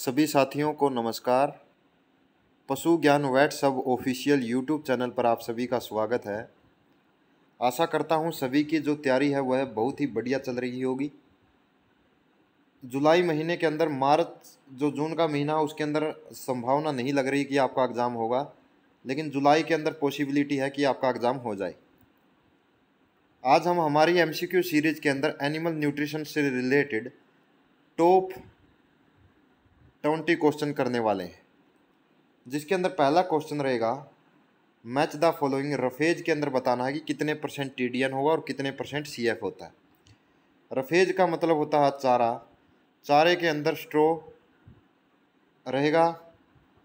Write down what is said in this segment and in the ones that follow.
सभी साथियों को नमस्कार पशु ज्ञान वैट सब ऑफिशियल यूट्यूब चैनल पर आप सभी का स्वागत है आशा करता हूं सभी की जो तैयारी है वह बहुत ही बढ़िया चल रही होगी जुलाई महीने के अंदर मार्च जो जून का महीना उसके अंदर संभावना नहीं लग रही कि आपका एग्ज़ाम होगा लेकिन जुलाई के अंदर पॉसिबिलिटी है कि आपका एग्ज़ाम हो जाए आज हम हमारी एमसीक्यू सीरीज़ के अंदर एनिमल न्यूट्रिशन से रिलेटेड टॉप ट्वेंटी क्वेश्चन करने वाले हैं जिसके अंदर पहला क्वेश्चन रहेगा मैच द फॉलोइंग रफेज के अंदर बताना है कि कितने परसेंट टी होगा और कितने परसेंट सी होता है रफेज का मतलब होता है चारा चारे के अंदर स्ट्रो रहेगा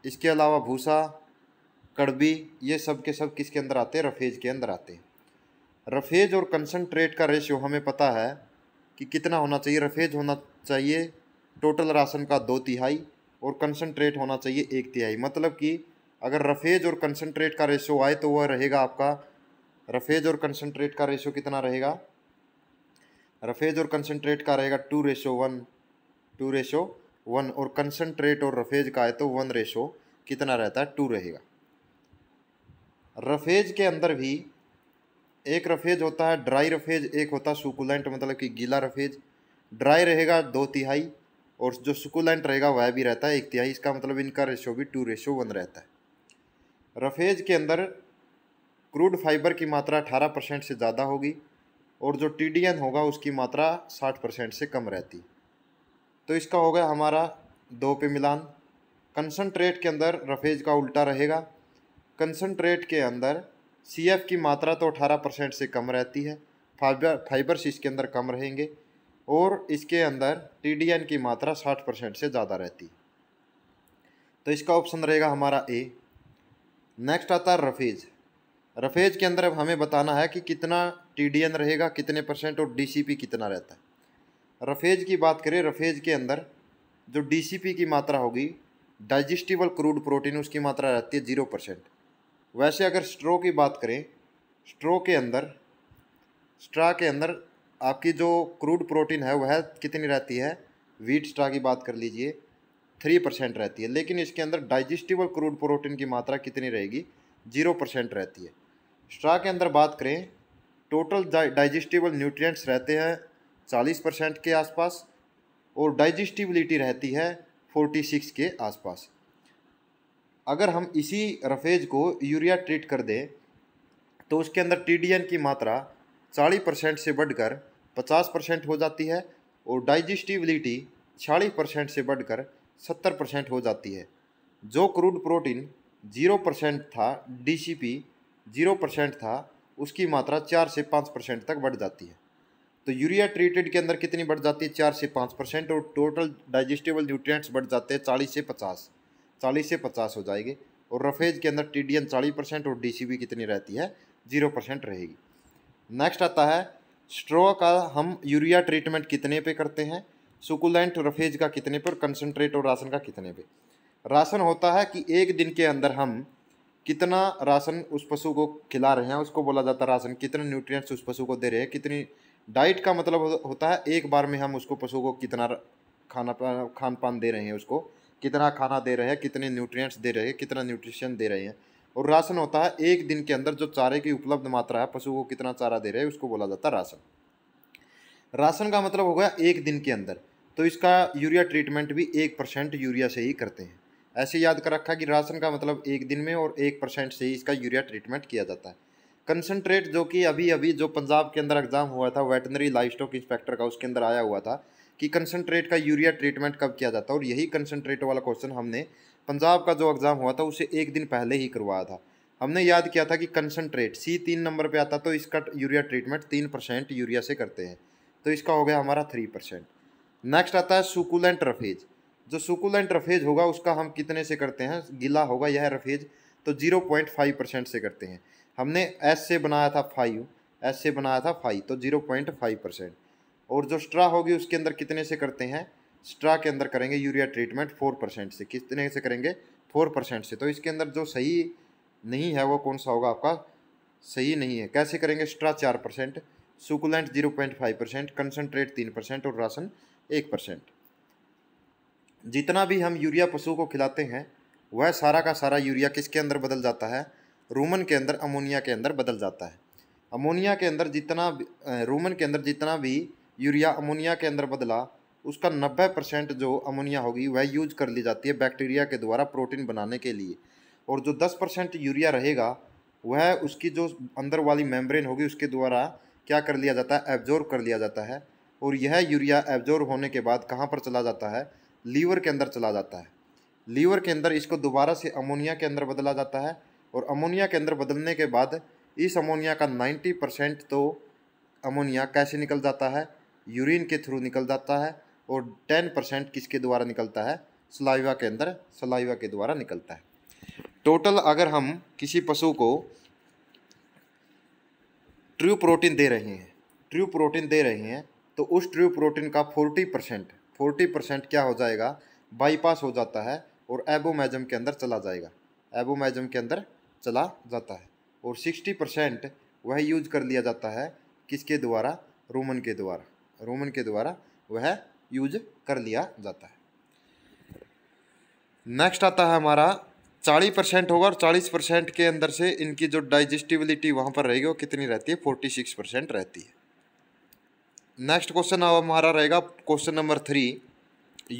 इसके अलावा भूसा कड़बी ये सब के सब किसके अंदर आते हैं रफेज के अंदर आते हैं रफेज और कंसनट्रेट का रेशियो हमें पता है कि कितना होना चाहिए रफेज होना चाहिए टोटल राशन का दो तिहाई और कंसनट्रेट होना चाहिए एक तिहाई मतलब कि अगर रफेज और कंसनट्रेट का रेशो आए तो वह रहेगा आपका रफेज और कंसनट्रेट का रेशो कितना रहेगा रफेज और कंसनट्रेट का रहेगा two ratio one two ratio one और कंसनट्रेट और रफेज का है तो वन रेशो कितना रहता है टू रहेगा रफेज के अंदर भी एक रफेज होता है ड्राई रफेज एक होता है सुकुलेंट मतलब कि गीला रफेज ड्राई रहेगा दो तिहाई और जो सुकुल एंड रहेगा वह भी रहता है एक तिहाई इसका मतलब इनका रेशो भी टू रेशो वन रहता है रफेज के अंदर क्रूड फाइबर की मात्रा अठारह परसेंट से ज़्यादा होगी और जो टी होगा उसकी मात्रा साठ परसेंट से कम रहती तो इसका हो गया हमारा दो पे मिलान कंसनट्रेट के अंदर रफेज का उल्टा रहेगा कंसनट्रेट के अंदर सी की मात्रा तो अठारह परसेंट से कम रहती है फाइबर फाइबर इसके अंदर कम रहेंगे और इसके अंदर टी की मात्रा साठ परसेंट से ज़्यादा रहती तो इसका ऑप्शन रहेगा हमारा ए नेक्स्ट आता है रफेज़ रफेज़ के अंदर अब हमें बताना है कि कितना टी रहेगा कितने परसेंट और डी कितना रहता है रफेज़ की बात करें रफेज़ के अंदर जो डी की मात्रा होगी डाइजेस्टिबल क्रूड प्रोटीन उसकी मात्रा रहती है ज़ीरो परसेंट वैसे अगर स्ट्रो की बात करें स्ट्रो के अंदर स्ट्रा के अंदर आपकी जो क्रूड प्रोटीन है वह कितनी रहती है वीट स्ट्रा की बात कर लीजिए थ्री परसेंट रहती है लेकिन इसके अंदर डाइजेस्टिबल क्रूड प्रोटीन की मात्रा कितनी रहेगी जीरो परसेंट रहती है स्ट्रा के अंदर बात करें टोटल डाइजेस्टिबल न्यूट्रिएंट्स रहते हैं चालीस परसेंट के आसपास और डाइजेस्टिबिलिटी रहती है फोर्टी सिक्स के आसपास अगर हम इसी रफेज को यूरिया ट्रीट कर दें तो उसके अंदर टी की मात्रा चालीस परसेंट से बढ़कर पचास परसेंट हो जाती है और डाइजेस्टिबिलिटी छियालीस परसेंट से बढ़कर सत्तर परसेंट हो जाती है जो क्रूड प्रोटीन जीरो परसेंट था D C P zero percent था उसकी मात्रा चार से पाँच परसेंट तक बढ़ जाती है तो यूरिया ट्रीटेड के अंदर कितनी बढ़ जाती है चार से पाँच परसेंट और टोटल डाइजेस्टेबल न्यूट्रिएंट्स बढ़ जाते हैं चालीस से पचास चालीस से पचास हो जाएंगे और रफेज के अंदर टी डी एन चालीस परसेंट और डी सी बी कितनी रहती है जीरो परसेंट रहेगी नेक्स्ट आता है स्ट्रॉ का हम यूरिया ट्रीटमेंट कितने पे करते हैं सुकुलेंट रफेज का कितने पे और कंसनट्रेट और राशन का कितने पे राशन होता है कि एक दिन के अंदर हम कितना राशन उस पशु को खिला रहे हैं उसको बोला जाता है राशन कितने न्यूट्रिएंट्स उस पशु को दे रहे हैं कितनी डाइट का मतलब होता है एक बार में हम उसको पशु को कितना खाना खान पान दे रहे हैं उसको कितना खाना दे रहे हैं कितने न्यूट्रिएंट्स दे रहे हैं कितना न्यूट्रिशन दे रहे हैं और राशन होता है एक दिन के अंदर जो चारे की उपलब्ध मात्रा है पशु को कितना चारा दे रहे हैं उसको बोला जाता है राशन राशन का मतलब हो गया एक दिन के अंदर तो इसका यूरिया ट्रीटमेंट भी एक परसेंट यूरिया से ही करते हैं ऐसे याद कर रखा कि राशन का मतलब एक दिन में और एक परसेंट से ही इसका यूरिया ट्रीटमेंट किया जाता है कंसनट्रेट जो कि अभी अभी जो पंजाब के अंदर एग्ज़ाम हुआ था वेटनरी लाइफ स्टॉक इंस्पेक्टर का उसके अंदर आया हुआ था कि कंसनट्रेट का यूरिया ट्रीटमेंट कब किया जाता है और यही कंसनट्रेट वाला क्वेश्चन हमने पंजाब का जो एग्ज़ाम हुआ था उसे एक दिन पहले ही करवाया था हमने याद किया था कि कंसनट्रेट सी तीन नंबर पे आता तो इसका यूरिया ट्रीटमेंट तीन परसेंट यूरिया से करते हैं तो इसका हो गया हमारा थ्री परसेंट नेक्स्ट आता है सुकुलेंट रफेज जो सुकुलेंट रफेज होगा उसका हम कितने से करते हैं गीला होगा यह रफेज तो जीरो पॉइंट फाइव परसेंट से करते हैं हमने एस से बनाया था फाइव एस से बनाया था फाइव तो जीरो पॉइंट फाइव परसेंट और जो स्ट्रा होगी उसके अंदर कितने से करते हैं स्ट्रा के अंदर करेंगे यूरिया ट्रीटमेंट फोर परसेंट से कितने से करेंगे फोर परसेंट से तो इसके अंदर जो सही नहीं है वो कौन सा होगा आपका सही नहीं है कैसे करेंगे स्ट्रा चार percent succulent zero point five percent concentrate तीन परसेंट और राशन एक परसेंट जितना भी हम यूरिया पशु को खिलाते हैं वह सारा का सारा यूरिया किसके अंदर बदल जाता है रोमन के अंदर अमोनिया के अंदर बदल जाता है अमोनिया के अंदर जितना रोमन के अंदर जितना भी यूरिया अमोनिया के अंदर बदला उसका 90 परसेंट जो अमोनिया होगी वह यूज कर ली जाती है बैक्टीरिया के द्वारा प्रोटीन बनाने के लिए और जो 10 परसेंट यूरिया रहेगा वह उसकी जो अंदर वाली मेम्ब्रेन होगी उसके द्वारा क्या कर लिया जाता है एब्जॉर्व कर लिया जाता है और यह यूरिया एब्जॉर्व होने के बाद कहाँ पर चला जाता है लीवर के अंदर चला जाता है लीवर के अंदर इसको दोबारा से अमोनिया के अंदर बदला जाता है और अमोनिया के अंदर बदलने के बाद इस अमोनिया का 90 परसेंट तो अमोनिया कैसे निकल जाता है यूरिन के थ्रू निकल जाता है और टेन परसेंट किसके द्वारा निकलता है सलाइवा के अंदर सलाइवा के द्वारा निकलता है टोटल अगर हम किसी पशु को ट्रू प्रोटीन दे रहे हैं ट्रू प्रोटीन दे रहे हैं तो उस ट्रू प्रोटीन का फोर्टी परसेंट फोर्टी परसेंट क्या हो जाएगा बाईपास हो जाता है और एबोमैजम के अंदर चला जाएगा एबोमैजम के अंदर चला जाता है और सिक्सटी परसेंट वह यूज कर लिया जाता है किसके द्वारा रोमन के द्वारा रोमन के द्वारा वह यूज कर लिया जाता है नेक्स्ट आता है हमारा चालीस परसेंट होगा और चालीस परसेंट के अंदर से इनकी जो डाइजेस्टिबिलिटी वहाँ पर रहेगी वो कितनी रहती है फोर्टी सिक्स परसेंट रहती है नेक्स्ट क्वेश्चन हमारा रहेगा question number three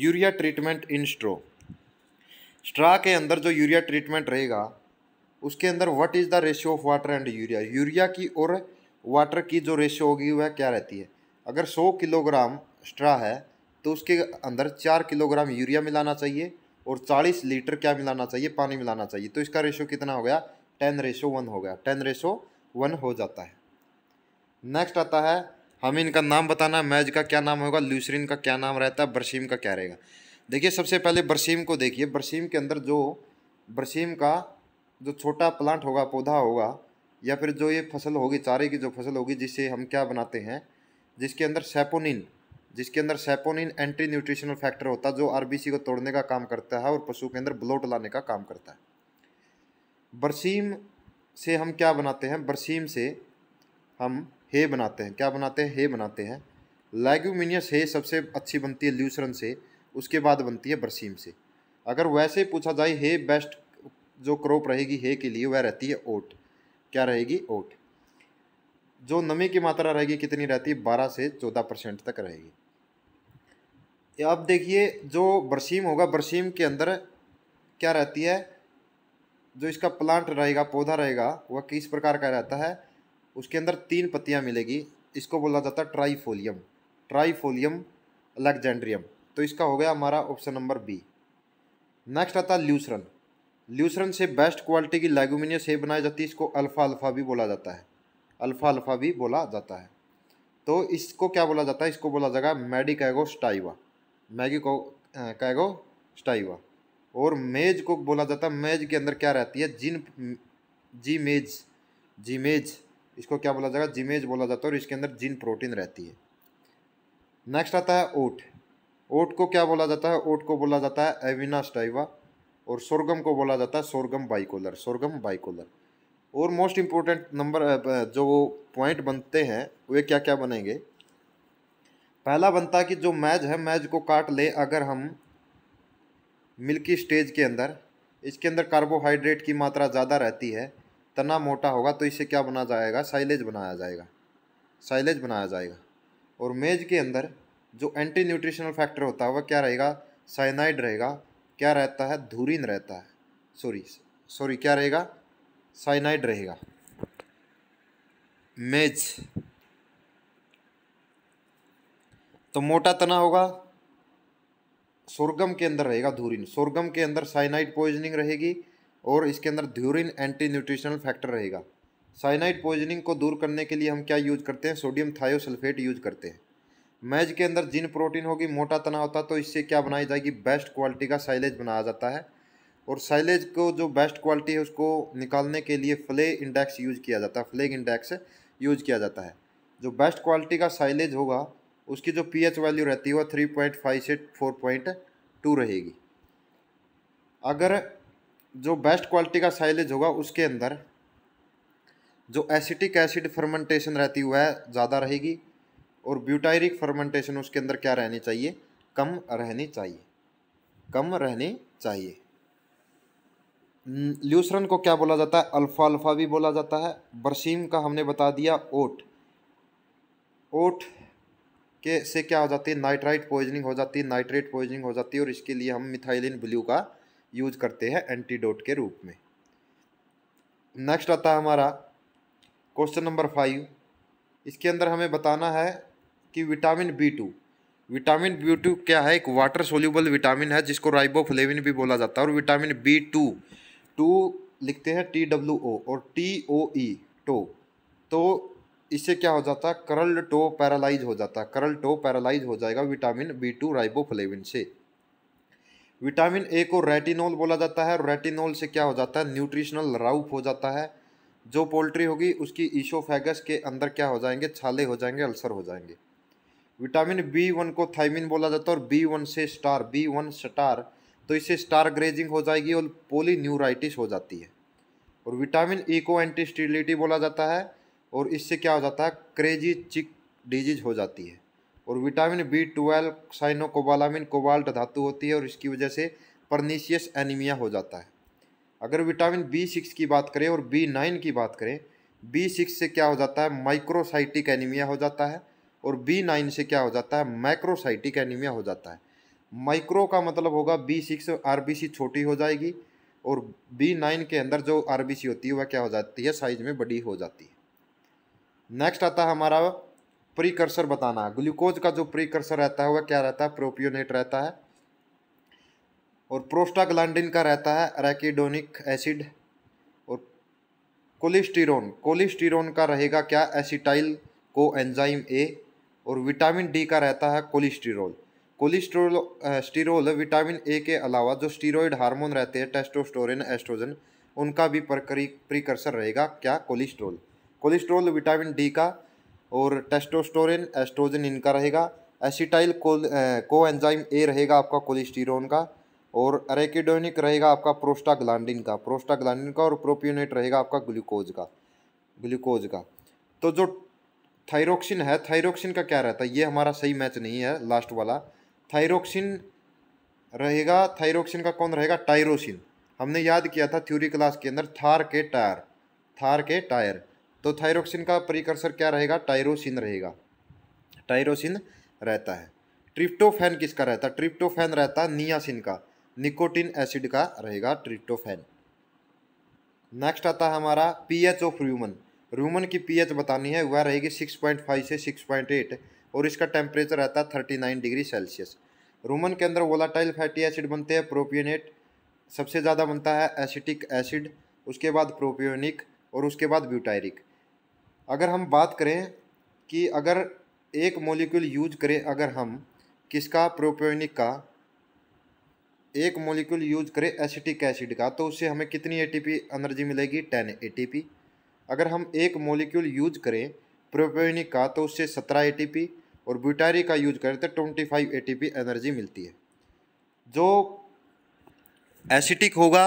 urea treatment in straw straw के अंदर जो यूरिया ट्रीटमेंट रहेगा उसके अंदर what is the ratio of water and urea urea की और वाटर की जो रेशियो होगी वह क्या रहती है अगर 100 किलोग्राम स्ट्रा है तो उसके अंदर चार किलोग्राम यूरिया मिलाना चाहिए और चालीस लीटर क्या मिलाना चाहिए पानी मिलाना चाहिए तो इसका रेशो कितना हो गया टेन रेशो वन हो गया टेन रेशो वन हो जाता है नेक्स्ट आता है हमें इनका नाम बताना है मैज का क्या नाम होगा ल्यूसरिन का क्या नाम रहता है बरसीम का क्या रहेगा देखिए सबसे पहले बरसीम को देखिए बरसीम के अंदर जो बरसीम का जो छोटा प्लांट होगा पौधा होगा या फिर जो ये फसल होगी चारे की जो फसल होगी जिससे हम क्या बनाते हैं जिसके अंदर सेपोनिन जिसके अंदर सेपोनिन एंटी न्यूट्रिशनल फैक्टर होता है जो आरबीसी को तोड़ने का काम करता है और पशु के अंदर ब्लोट लाने का काम करता है बरसीम से हम क्या बनाते हैं बरसीम से हम हे बनाते हैं क्या बनाते हैं हे बनाते हैं लैग्यूमिनियस हे सबसे अच्छी बनती है ल्यूसरन से उसके बाद बनती है बरसीम से अगर वैसे पूछा जाए हे बेस्ट जो क्रॉप रहेगी हे के लिए वह रहती है ओट क्या रहेगी ओट जो नमी की मात्रा रहेगी कितनी रहती है बारह से चौदह परसेंट तक रहेगी अब देखिए जो बरसीम होगा बरसीम के अंदर क्या रहती है जो इसका प्लांट रहेगा पौधा रहेगा वह किस प्रकार का रहता है उसके अंदर तीन पत्तियाँ मिलेगी इसको बोला जाता है ट्राईफोलियम ट्राईफोलियम अलेक्जेंड्रियम तो इसका हो गया हमारा ऑप्शन नंबर बी नेक्स्ट आता है ल्यूसरन ल्यूसरन से बेस्ट क्वालिटी की लेगुमिनियस से बनाई जाती है इसको अल्फ़ा अल्फ़ा भी बोला जाता है अल्फ़ा अल्फ़ा भी बोला जाता है तो इसको क्या बोला जाता है इसको बोला जाएगा मैडी कैगो स्टाइवा मैगी को कैगो स्टाइवा और मेज को बोला जाता है मेज के अंदर क्या रहती है जिन जी मेज जी मेज इसको क्या बोला जाएगा जीमेज बोला जाता है और इसके अंदर जिन प्रोटीन रहती है नेक्स्ट आता है ओट ओट को क्या बोला जाता है ओट को बोला जाता है एविना स्टाइवा और सोरगम को बोला जाता है सोरगम बाइकोलर सोरगम बाइकोलर और मोस्ट इम्पोर्टेंट नंबर जो वो पॉइंट बनते हैं वे क्या क्या बनेंगे पहला बनता कि जो मैज है मैज को काट ले अगर हम मिल्की स्टेज के अंदर इसके अंदर कार्बोहाइड्रेट की मात्रा ज़्यादा रहती है तना मोटा होगा तो इसे क्या बना जाएगा साइलेज बनाया जाएगा साइलेज बनाया जाएगा और मेज के अंदर जो एंटी न्यूट्रिशनल फैक्टर होता है वह क्या रहेगा साइनाइड रहेगा क्या रहता है धूरिन रहता है सॉरी सॉरी क्या रहेगा साइनाइड रहेगा मेज तो मोटा तना होगा सोरगम के अंदर रहेगा धूरिन सोरगम के अंदर साइनाइड पॉइजनिंग रहेगी और इसके अंदर ध्यूरिन एंटी न्यूट्रिशनल फैक्टर रहेगा साइनाइड पॉइजनिंग को दूर करने के लिए हम क्या यूज करते हैं सोडियम थायोसल्फेट यूज करते हैं मैज के अंदर जिन प्रोटीन होगी मोटा तना होता तो इससे क्या बनाई जाएगी बेस्ट क्वालिटी का साइलेज बनाया जाता है और साइलेज को जो बेस्ट क्वालिटी है उसको निकालने के लिए फ्ले इंडेक्स यूज किया जाता है फ्लेग इंडेक्स यूज किया जाता है जो बेस्ट क्वालिटी का साइलेज होगा उसकी जो पीएच वैल्यू रहती है वह थ्री पॉइंट फाइव से फोर पॉइंट टू रहेगी अगर जो बेस्ट क्वालिटी का साइलेज होगा उसके अंदर जो एसिटिक एसिड फर्मेंटेशन रहती हुआ है ज़्यादा रहेगी और ब्यूटायरिक फर्मेंटेशन उसके अंदर क्या रहनी चाहिए कम रहनी चाहिए कम रहनी चाहिए ल्यूसरन को क्या बोला जाता है अल्फा अल्फा भी बोला जाता है बरसीम का हमने बता दिया ओट ओट के से क्या हो जाती है नाइट्राइट पॉइजनिंग हो जाती है नाइट्रेट पॉइजनिंग हो जाती है और इसके लिए हम मिथाइलिन ब्लू का यूज करते हैं एंटीडोट के रूप में नेक्स्ट आता है हमारा क्वेश्चन नंबर फाइव इसके अंदर हमें बताना है कि vitamin B two vitamin B two क्या है एक वाटर सोल्यूबल विटामिन है जिसको राइबोफ्लेविन भी बोला जाता है और विटामिन बी टू टू लिखते हैं टी डब्ल्यू ओ और टी ओ ई टो तो इससे क्या हो जाता है करल टो पैरालाइज हो जाता है करल टो पैरालाइज हो जाएगा विटामिन बी टू राइबोफ्लेविन से विटामिन ए को रेटिनोल बोला जाता है रेटिनोल से क्या हो जाता है न्यूट्रिशनल राउफ हो जाता है जो पोल्ट्री होगी उसकी ईशोफेगस के अंदर क्या हो जाएंगे छाले हो जाएंगे अल्सर हो जाएंगे विटामिन बी वन को थाइमिन बोला जाता है और बी वन से स्टार बी वन स्टार तो इससे स्टार ग्रेजिंग हो जाएगी और पोलीन्यूराइटिस हो जाती है और विटामिन ई e को एंटी बोला जाता है और इससे क्या हो जाता है क्रेजी चिक डिजीज हो जाती है और vitamin B twelve cyanocobalamin cobalt धातु होती है और इसकी वजह से परनीशियस एनीमिया हो जाता है अगर विटामिन बी सिक्स की बात करें और बी नाइन की बात करें बी सिक्स से क्या हो जाता है माइक्रोसाइटिक एनीमिया हो जाता है और बी नाइन से क्या हो जाता है माइक्रोसाइटिक एनीमिया हो जाता है माइक्रो का मतलब होगा बी सिक्स आर छोटी हो जाएगी और बी नाइन के अंदर जो आर होती है वह क्या हो जाती है साइज में बड़ी हो जाती है नेक्स्ट आता है हमारा प्रीकर्सर बताना ग्लूकोज का जो प्रीकर्सर रहता है वह क्या रहता है प्रोपियोनेट रहता है और प्रोस्टाग्लैंडिन का रहता है रैकिडोनिक एसिड और कोलिस्टीरोन कोलिस्टीरोन का रहेगा क्या एसिटाइल को एंजाइम ए और विटामिन डी का रहता है कोलिस्टीरोल कोलिस्ट्रोल स्टीरोल विटामिन ए के अलावा जो स्टीरोइड हार्मोन रहते हैं टेस्टोस्टोरिन एस्ट्रोजन उनका भी प्रकरी प्रीकर्सर रहेगा क्या कोलिस्ट्रोल कोलिस्ट्रोल विटामिन डी का और टेस्टोस्टोरिन एस्ट्रोजन इनका रहेगा एसिटाइल कोल को एंजाइम ए रहेगा आपका कोलिस्टीरोन का और अरेकिडोनिक रहेगा आपका प्रोस्टाग्लैंडिन का प्रोस्टाग्लैंडिन का और प्रोपियोनेट रहेगा आपका ग्लूकोज का ग्लूकोज का तो जो थायरोक्सिन है थायरोक्सिन का क्या रहता है ये हमारा सही मैच नहीं है लास्ट वाला थाइरोक्सिन रहेगा थाइरोक्सिन का कौन रहेगा टाइरोसिन हमने याद किया था थ्योरी क्लास के अंदर थार के टायर थार के टायर तो थायरोक्सिन का परिकर्सर क्या रहेगा टाइरोसिन रहेगा टाइरोसिन रहता है ट्रिप्टोफैन किसका रहता है ट्रिप्टोफैन रहता है नियासिन का निकोटिन एसिड का रहेगा ट्रिप्टोफैन नेक्स्ट आता है हमारा पीएच ऑफ रूमन रूमन की पीएच बतानी है वह रहेगी 6.5 से एट और इसका टेम्परेचर रहता है thirty nine degree Celsius rumen के अंदर वोलाटाइल फैटी एसिड बनते हैं प्रोपियोनेट सबसे ज़्यादा बनता है एसिटिक एसिड उसके बाद प्रोपियोनिक और उसके बाद ब्यूटायरिक अगर हम बात करें कि अगर एक मोलिक्यूल यूज करें अगर हम किसका प्रोपियोनिक का एक मोलिक्यूल यूज करें एसिटिक एसिड का तो उससे हमें कितनी एटीपी एनर्जी मिलेगी टेन एटीपी अगर हम एक मोलिक्यूल यूज करें प्रोपियोनिक का तो उससे सत्रह एटीपी और ब्यूटारी का यूज करें तो ट्वेंटी फाइव ए एनर्जी मिलती है जो एसिटिक होगा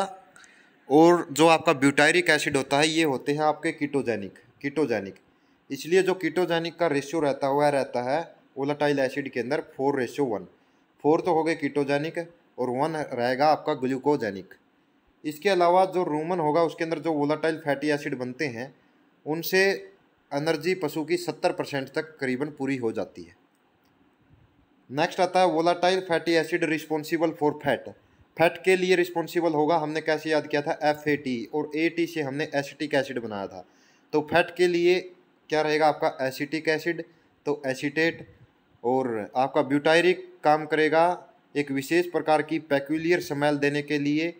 और जो आपका ब्यूटायरिक एसिड होता है ये होते हैं आपके कीटोजेनिक कीटोजेनिक इसलिए जो कीटोजेनिक का रेशियो रहता हुआ रहता है ओलाटाइल एसिड के अंदर फोर रेशियो वन फोर तो हो गए कीटोजेनिक और वन रहेगा आपका ग्लूकोजेनिक इसके अलावा जो रूमन होगा उसके अंदर जो ओलाटाइल फैटी एसिड बनते हैं उनसे एनर्जी पशु की 70 परसेंट तक करीबन पूरी हो जाती है नेक्स्ट आता है volatile fatty acid responsible for fat fat के लिए रिस्पॉन्सिबल होगा हमने कैसे याद किया था एफ ए टी और ए टी से हमने एसिटिक एसिड बनाया था तो फैट के लिए क्या रहेगा आपका एसिटिक एसिड तो एसिटेट और आपका ब्यूटायरिक काम करेगा एक विशेष प्रकार की पैक्यूलियर स्मेल देने के लिए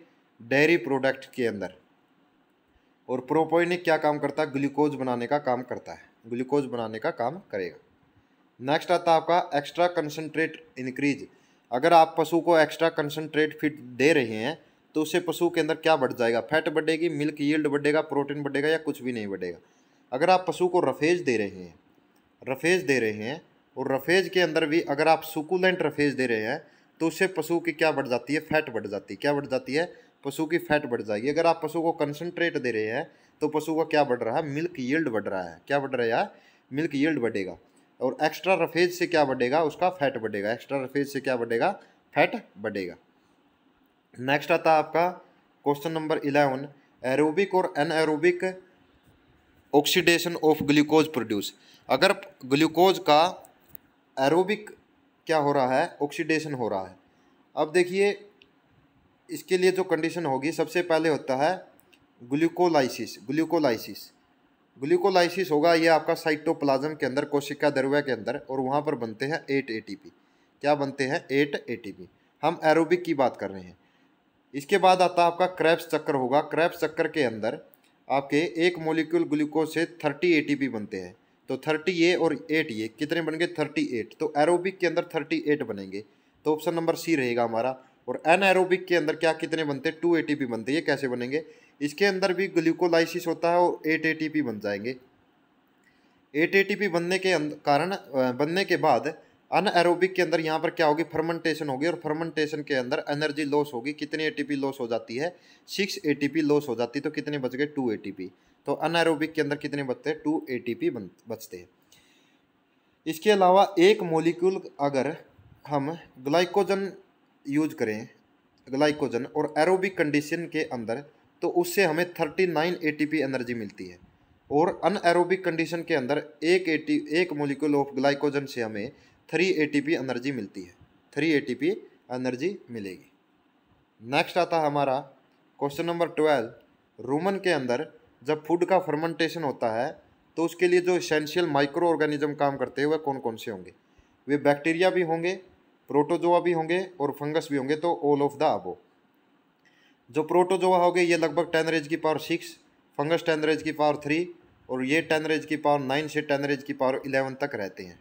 डेयरी प्रोडक्ट के अंदर और प्रोपोइनिक क्या काम करता है ग्लूकोज बनाने का काम करता है ग्लूकोज बनाने का काम करेगा नेक्स्ट आता है आपका एक्स्ट्रा कंसनट्रेट इंक्रीज अगर आप पशु को एक्स्ट्रा कंसनट्रेट फीड दे रहे हैं तो उससे पशु के अंदर क्या बढ़ जाएगा फैट बढ़ेगी मिल्क यील्ड बढ़ेगा प्रोटीन बढ़ेगा या कुछ भी नहीं बढ़ेगा अगर आप पशु को रफेज दे रहे हैं रफेज दे रहे हैं और रफेज के अंदर भी अगर आप सुकुलेंट रफेज दे रहे हैं तो उससे पशु की क्या बढ़ जाती है फैट बढ़ जाती है क्या बढ़ जाती है पशु की फैट बढ़ जाएगी अगर आप पशु को कंसनट्रेट दे रहे हैं तो पशु का क्या बढ़ रहा है मिल्क यील्ड बढ़ रहा है क्या बढ़ रहा है मिल्क यील्ड बढ़ेगा और एक्स्ट्रा रफेज से क्या बढ़ेगा उसका फैट बढ़ेगा एक्स्ट्रा रफेज से क्या बढ़ेगा फैट बढ़ेगा नेक्स्ट आता है आपका क्वेश्चन नंबर इलेवन एरोबिक और aerobic oxidation of glucose produce अगर ग्लूकोज का एरोबिक क्या हो रहा है ऑक्सीडेशन हो रहा है अब देखिए इसके लिए जो कंडीशन होगी सबसे पहले होता है ग्लूकोलाइसिस ग्लूकोलाइसिस ग्लूकोलाइसिस होगा ये आपका साइटोप्लाज्म के अंदर कोशिका दरवा के अंदर और वहाँ पर बनते हैं एट ए क्या बनते हैं एट ए हम एरोबिक की बात कर रहे हैं इसके बाद आता है आपका क्रैप्स चक्कर होगा क्रैप्स चक्कर के अंदर आपके एक मोलिक्यूल ग्लूकोज से थर्टी ए बनते हैं तो थर्टी ए और एट ये कितने बन गए थर्टी एट तो एरोबिक के अंदर थर्टी एट बनेंगे तो ऑप्शन नंबर सी रहेगा हमारा और एरोबिक के अंदर क्या कितने बनते हैं टू ए बनते हैं ये कैसे बनेंगे इसके अंदर भी ग्लूकोलाइसिस होता है और एट ए बन जाएंगे एट ए बनने के कारण बनने के बाद अनएरोबिक के अंदर यहाँ पर क्या होगी फर्मेंटेशन होगी और फर्मेंटेशन के अंदर एनर्जी लॉस होगी कितनी पी लॉस हो जाती है सिक्स पी लॉस हो जाती है तो कितने बच गए टू पी तो अनएरोबिक के अंदर कितने बचते हैं टू एटीपी बचते हैं इसके अलावा एक मोलिक्यूल अगर हम ग्लाइकोजन यूज करें ग्लाइकोजन और एरोबिक कंडीशन के अंदर तो उससे हमें 39 एटीपी एनर्जी मिलती है और अन एरोबिक कंडीशन के अंदर एक ए एक मोलिकुल ऑफ ग्लाइकोजन से हमें थ्री ए एनर्जी मिलती है थ्री ए एनर्जी मिलेगी नेक्स्ट आता है हमारा क्वेश्चन नंबर ट्वेल्व रोमन के अंदर जब फूड का फर्मेंटेशन होता है तो उसके लिए जो इसेंशियल माइक्रो ऑर्गेनिज्म काम करते हैं वह कौन कौन से होंगे वे बैक्टीरिया भी होंगे प्रोटोजोआ भी होंगे और फंगस भी होंगे तो ऑल ऑफ द अबो जो प्रोटोजोआ होंगे ये लगभग टेन रेज की power six fungus ten raise की पावर थ्री और ये टेन रेज की पावर नाइन से टेन रेज की पावर इलेवन तक रहते हैं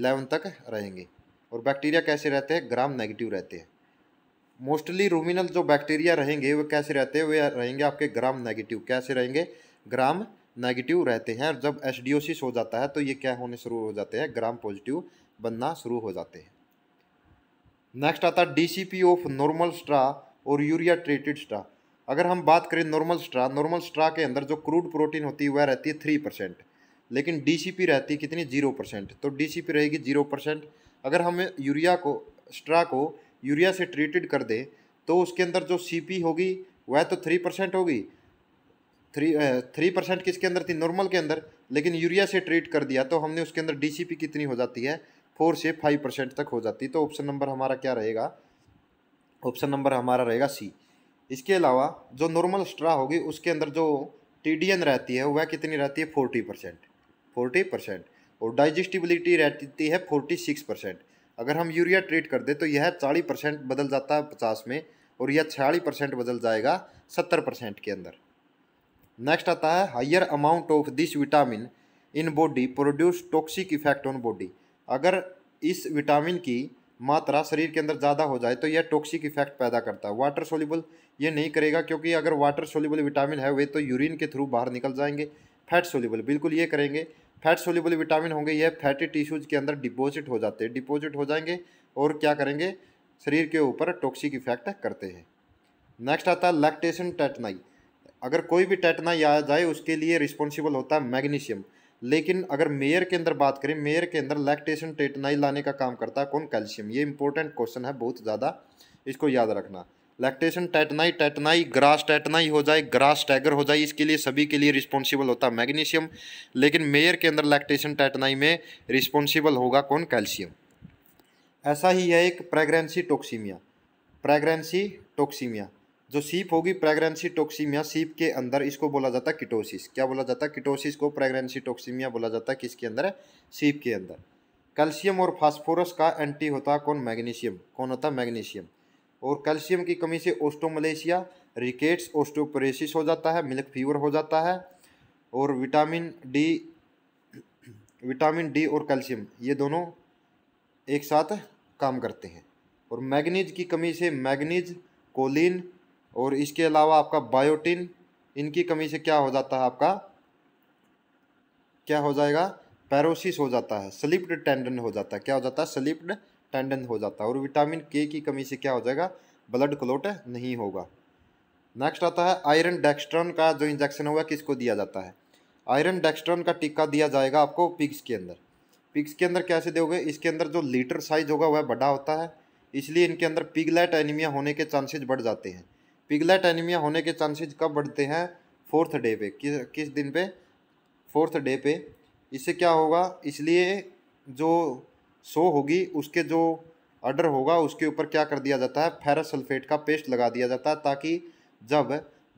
इलेवन तक रहेंगे और बैक्टीरिया कैसे रहते हैं ग्राम नेगेटिव रहते हैं मोस्टली रूमिनल जो बैक्टीरिया रहेंगे वे कैसे रहते हैं वे रहेंगे आपके ग्राम नेगेटिव कैसे रहेंगे ग्राम नेगेटिव रहते हैं और जब एसडीओसिस हो जाता है तो ये क्या होने शुरू हो जाते हैं ग्राम पॉजिटिव बनना शुरू हो जाते हैं नेक्स्ट आता C P of normal straw और यूरिया ट्रीटेड स्ट्रा अगर हम बात करें नॉर्मल स्ट्रा नॉर्मल स्ट्रा के अंदर जो क्रूड प्रोटीन होती है वह रहती है थ्री परसेंट लेकिन डीसीपी रहती है कितनी जीरो परसेंट तो डीसीपी रहेगी जीरो परसेंट अगर हम यूरिया को स्ट्रा को यूरिया से ट्रीटेड कर दें तो उसके अंदर जो पी होगी वह तो थ्री परसेंट होगी थ्री थ्री परसेंट किसके अंदर थी नॉर्मल के अंदर लेकिन यूरिया से ट्रीट कर दिया तो हमने उसके अंदर पी कितनी हो जाती है फोर से फाइव परसेंट तक हो जाती है तो ऑप्शन नंबर हमारा क्या रहेगा ऑप्शन नंबर हमारा रहेगा सी इसके अलावा जो नॉर्मल स्ट्रा होगी उसके अंदर जो टी रहती है वह कितनी रहती है फोर्टी परसेंट फोर्टी परसेंट और डाइजेस्टिबिलिटी रहती है फोर्टी सिक्स परसेंट अगर हम यूरिया ट्रीट कर दें तो यह चालीस परसेंट बदल जाता है पचास में और यह छियालीस परसेंट बदल जाएगा सत्तर परसेंट के अंदर नेक्स्ट आता है higher amount of this vitamin in body produce toxic effect on body अगर इस विटामिन की मात्रा शरीर के अंदर ज़्यादा हो जाए तो यह टॉक्सिक इफेक्ट पैदा करता है वाटर सोल्यूबल ये नहीं करेगा क्योंकि अगर वाटर सोल्यूबल विटामिन है वे तो यूरिन के थ्रू बाहर निकल जाएंगे फैट सोल्यूबल बिल्कुल ये करेंगे फैट सोल्यूबल विटामिन होंगे यह फैटी टिश्यूज़ के अंदर डिपोजिट हो जाते हैं डिपोजिट हो जाएंगे और क्या करेंगे शरीर के ऊपर टॉक्सिक इफेक्ट करते हैं नेक्स्ट आता है लैक्टेशन टैटनाई अगर कोई भी टैटनाई आ जाए उसके लिए रिस्पॉन्सिबल होता है मैग्नीशियम लेकिन अगर मेयर के अंदर बात करें मेयर के अंदर लैक्टेशन टेटनाइल लाने का काम करता है कौन कैल्शियम ये इंपॉर्टेंट क्वेश्चन है बहुत ज़्यादा इसको याद रखना लैक्टेशन टैटनाई टैटनाई ग्रास टैटनाई हो जाए ग्रास टैगर हो जाए इसके लिए सभी के लिए रिस्पॉन्सिबल होता है मैग्नीशियम लेकिन मेयर के अंदर लैक्टेशन टैटनाई में रिस्पॉन्सिबल होगा कौन कैल्शियम ऐसा ही है एक प्रेगनेंसी टोक्सीमिया प्रेगनेंसी टोक्सीमिया जो सीप होगी प्रेगनेंसी टोक्सीमिया सीप के अंदर इसको बोला जाता है किटोसिस क्या बोला जाता है किटोसिस को प्रेगनेंसी टोक्सीमिया बोला जाता है किसके अंदर है सीप के अंदर कैल्शियम और फास्फोरस का एंटी होता है कौन मैग्नीशियम कौन होता है मैग्नीशियम और कैल्शियम की कमी से ओस्टोमलेशिया रिकेट्स ओस्टोपोरेसिस हो जाता है मिल्क फीवर हो जाता है और विटामिन डी विटामिन डी और कैल्शियम ये दोनों एक साथ काम करते हैं और मैग्नीज की कमी से मैग्नीज कोलिन और इसके अलावा आपका बायोटिन इनकी कमी से क्या हो जाता है आपका क्या हो जाएगा पैरोसिस हो जाता है स्लिप्ड टेंडन हो जाता है क्या हो जाता है स्लिप्ड टेंडन हो जाता है और विटामिन के की कमी से क्या हो जाएगा ब्लड क्लोट नहीं होगा नेक्स्ट आता है आयरन डेक्स्ट्रॉन का जो इंजेक्शन होगा किसको दिया जाता है आयरन डेक्स्ट्रॉन का टीका दिया जाएगा आपको पिग्स के अंदर पिग्स के अंदर कैसे दोगे इसके अंदर जो लीटर साइज होगा वह बड़ा होता है इसलिए इनके अंदर पिगलेट एनीमिया होने के चांसेज बढ़ जाते हैं पिगलेट एनीमिया होने के चांसेस कब बढ़ते हैं फोर्थ डे पे किस किस दिन पे फोर्थ डे पे इससे क्या होगा इसलिए जो शो होगी उसके जो अर्डर होगा उसके ऊपर क्या कर दिया जाता है फेरस सल्फेट का पेस्ट लगा दिया जाता है ताकि जब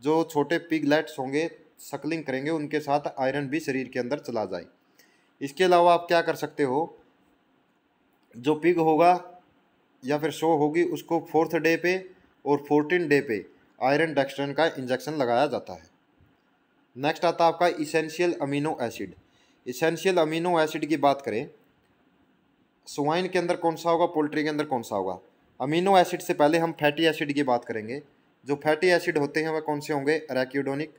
जो छोटे पिगलेट्स होंगे सकलिंग करेंगे उनके साथ आयरन भी शरीर के अंदर चला जाए इसके अलावा आप क्या कर सकते हो जो पिग होगा या फिर शो होगी उसको फोर्थ डे पे और फोर्टीन डे पे आयरन डेक्स्ट्रन का इंजेक्शन लगाया जाता है नेक्स्ट आता है आपका essential amino acid essential amino acid की बात करें स्वाइन के अंदर कौन सा होगा पोल्ट्री के अंदर कौन सा होगा अमीनो एसिड से पहले हम फैटी एसिड की बात करेंगे जो फैटी एसिड होते हैं वह कौन से होंगे रैक्यूडोनिक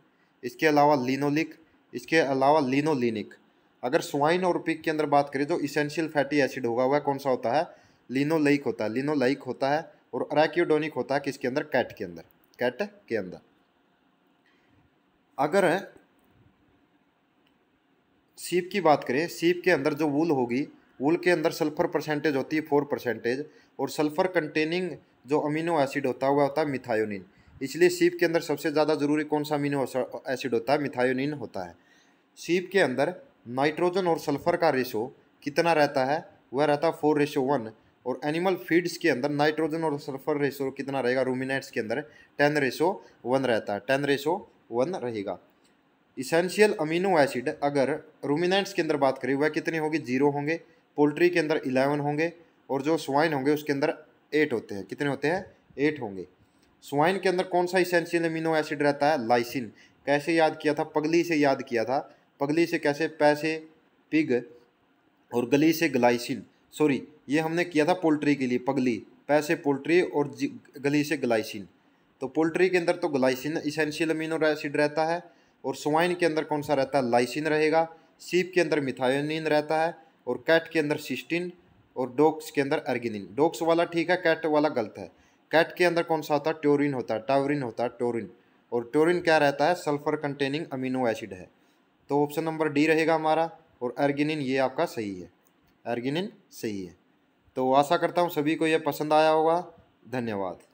इसके अलावा लिनोलिक इसके अलावा लिनोलिनिक अगर स्वाइन और पिक के अंदर बात करें जो इसेंशियल फैटी एसिड होगा वह कौन सा होता है लिनोलाइक होता है लिनोलाइक होता है और अरेक्यूडोनिक होता है किसके अंदर कैट के अंदर कैट के अंदर अगर सीप की बात करें सीप के अंदर जो वूल होगी वूल के अंदर सल्फर परसेंटेज होती है फोर परसेंटेज और सल्फर कंटेनिंग जो अमीनो एसिड होता है वह होता है मिथायोनिन इसलिए सीप के अंदर सबसे ज़्यादा ज़रूरी कौन सा अमीनो एसिड होता है मिथायोनिन होता है सीप के अंदर नाइट्रोजन और सल्फर का रेशो कितना रहता है वह रहता है फोर रेशो वन और एनिमल फीड्स के अंदर नाइट्रोजन और सल्फर रेशो कितना रहेगा रूमिनेट्स के अंदर टेन रेशो वन रहता है टेन रेशो वन रहेगा इसेंशियल अमीनो एसिड अगर रूमिनेट्स के अंदर बात करें वह कितने होंगे जीरो होंगे पोल्ट्री के अंदर इलेवन होंगे और जो स्वाइन होंगे उसके अंदर एट होते हैं कितने होते हैं एट होंगे स्वाइन के अंदर कौन सा इसेंशियल अमीनो एसिड रहता है लाइसिन कैसे याद किया था पगली से याद किया था पगली से कैसे पैसे पिग और गली से ग्लाइसिन सॉरी ये हमने किया था पोल्ट्री के लिए पगली पैसे पोल्ट्री और गली से ग्लाइसिन तो पोल्ट्री के अंदर तो ग्लाइसिन इसेंशियल अमीनो एसिड रहता है और स्वाइन के अंदर कौन सा रहता है लाइसिन रहेगा सीप के अंदर मिथायोनिन रहता है और कैट के अंदर सिस्टिन और डॉक्स के अंदर अर्गिनिन डॉक्स वाला ठीक है कैट वाला गलत है कैट के अंदर कौन सा होता है ट्योरिन होता है टावरिन होता है टोरिन और टोरिन क्या रहता है सल्फर कंटेनिंग अमीनो एसिड है तो ऑप्शन नंबर डी रहेगा हमारा और अर्गिनिन ये आपका सही है अर्गिनिन सही है तो आशा करता हूँ सभी को यह पसंद आया होगा धन्यवाद